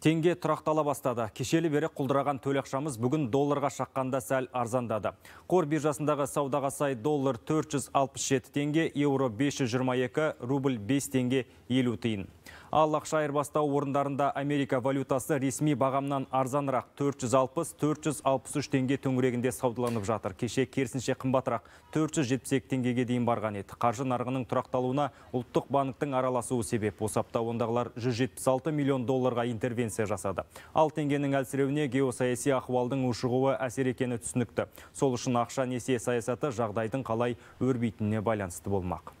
Тенге тұрақтала бастады. Кешелі бері құлдыраған ақшамыз бүгін долларға шаққанда сәл арзандады. Қор биржасындағы саудаға сай доллар 467 тенге, евро 522, рубль 5 тенге 50 тиын ал ақша айырбастау орындарында Америка валютасы ресми бағамнан арзанырақ 460-463 теңге төңірегінде саудаланып жатыр. Кеше керісінше қымбатырақ 472 теңгеге дейін барған еді. Қаржы нарығының тұрақталуына ұлттық банктың араласуы себеп. Осы апта ондағылар 176 миллион долларға интервенция жасады. Ал теңгенің әлсіреуіне геосаяси ақуалдың ушығуы әсер екені түсінікті. Сол үшін ақша несие саясаты жағдайдың қалай өрбейтініне байланысты болмақ